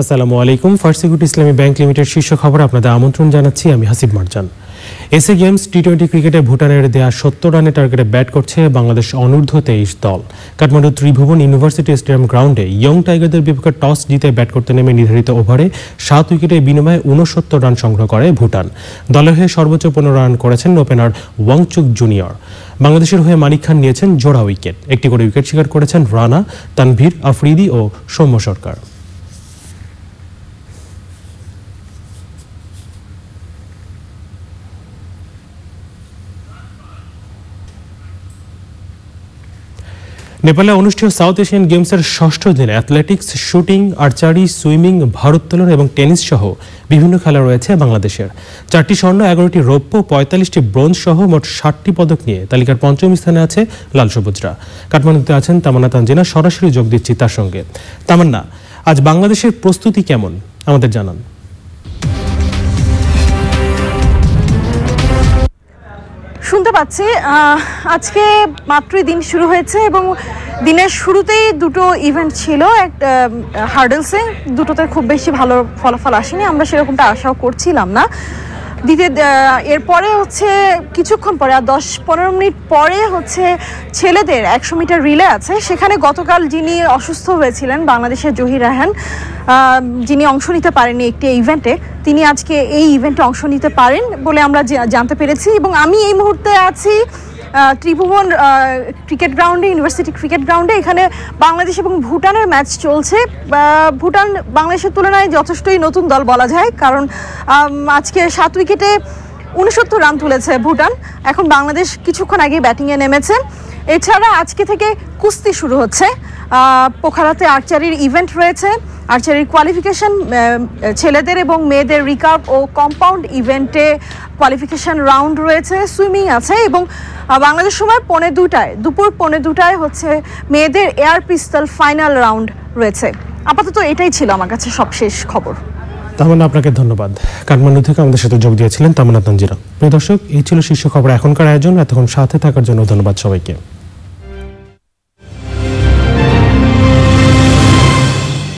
আসসালামু আলাইকুম ফার্সিকুট ইসলামী ব্যাংক লিমিটেড শীর্ষ খবর আপনাদের আমন্ত্রণ জানাচ্ছি আমি Hasib Marjan SA games T twenty ক্রিকেটে ভুটানের দেয়া সত্তর রানের টার্গেটে ব্যাট করছে বাংলাদেশ অনূর্ধ্ব তেইশ দল কাঠমান্ডু ত্রিভুবন ইউনিভার্সিটি স্টেডিয়াম গ্রাউন্ডে ইয়ং টাইগারদের বিপক্ষে টস জিতে ব্যাট করতে নেমে নির্ধারিত ওভারে সাত উইকেটে বিনিময়ে ঊনসত্তর রান সংগ্রহ করে ভুটান দলের হয়ে সর্বোচ্চ পনেরো রান করেছেন ওপেনার ওয়াংচুক জুনিয়র বাংলাদেশের হয়ে মানিক খান নিয়েছেন জোড়া উইকেট একটি করে উইকেট শিকার করেছেন রানা তানভীর আফ্রিদি ও সৌম্য সরকার নেপালে অনুষ্ঠেয় সাউথ এশিয়ান গেমসের ষষ্ঠ দিনে অ্যাথলেটিক্স শুটিং আর্চারি সুইমিং ভারোত্তোলন এবং টেনিস সহ বিভিন্ন খেলা রয়েছে বাংলাদেশের চারটি স্বর্ণ এগারোটি রৌপ্য পঁয়তাল্লিশটি ব্রোঞ্জ সহ মোট ষাটটি পদক নিয়ে তালিকার পঞ্চম স্থানে আছে লাল সবুজরা কাঠমান্ডুতে আছেন তামান্না তানজিনা সরাসরি যোগ দিচ্ছি তার সঙ্গে তামান্না আজ বাংলাদেশের প্রস্তুতি কেমন আমাদের জানান শুনতে পাচ্ছি আজকে মাত্রই দিন শুরু হয়েছে এবং দিনের শুরুতেই দুটো ইভেন্ট ছিল এক হার্ডেলসে দুটোতে খুব বেশি ভালো ফলাফল আসেনি আমরা সেরকমটা আশাও করছিলাম না দিতে এরপরে হচ্ছে কিছুক্ষণ পরে আর দশ পনেরো মিনিট পরে হচ্ছে ছেলেদের একশো মিটার রিলে আছে সেখানে গতকাল যিনি অসুস্থ হয়েছিলেন বাংলাদেশের জহির রাহান যিনি অংশ নিতে পারেননি একটি ইভেন্টে তিনি আজকে এই ইভেন্টে অংশ নিতে পারেন বলে আমরা জানতে পেরেছি এবং আমি এই মুহূর্তে আছি ত্রিভুবন ক্রিকেট গ্রাউন্ডে ইউনিভার্সিটি ক্রিকেট গ্রাউন্ডে এখানে বাংলাদেশ এবং ভুটানের ম্যাচ চলছে ভুটান বাংলাদেশের তুলনায় যথেষ্টই নতুন দল বলা যায় কারণ আজকে সাত উইকেটে উনসত্তর রান তুলেছে ভুটান এখন বাংলাদেশ কিছুক্ষণ আগে ব্যাটিংয়ে নেমেছে এছাড়া আজকে থেকে কুস্তি শুরু হচ্ছে পোখারাতে আর্চারির ইভেন্ট রয়েছে আর্চারির কোয়ালিফিকেশান ছেলেদের এবং মেয়েদের রিকাপ ও কম্পাউন্ড ইভেন্টে কোয়ালিফিকেশান রাউন্ড রয়েছে সুইমিং আছে এবং বাংলাদেশ সময় পৌনে দুটায় দুপুর পৌনে দুটায় হচ্ছে মেয়েদের এয়ার পিস্তল ফাইনাল রাউন্ড রয়েছে আপাতত এটাই ছিল আমার কাছে সবশেষ খবর তামান্না আপনাকে ধন্যবাদ কাঠমান্ডু থেকে আমাদের সাথে যোগ দিয়েছিলেন তামান্না তানজিরা প্রিয় দর্শক এই ছিল শীর্ষ খবর এখনকার আয়োজন এতক্ষণ সাথে থাকার জন্য ধন্যবাদ সবাইকে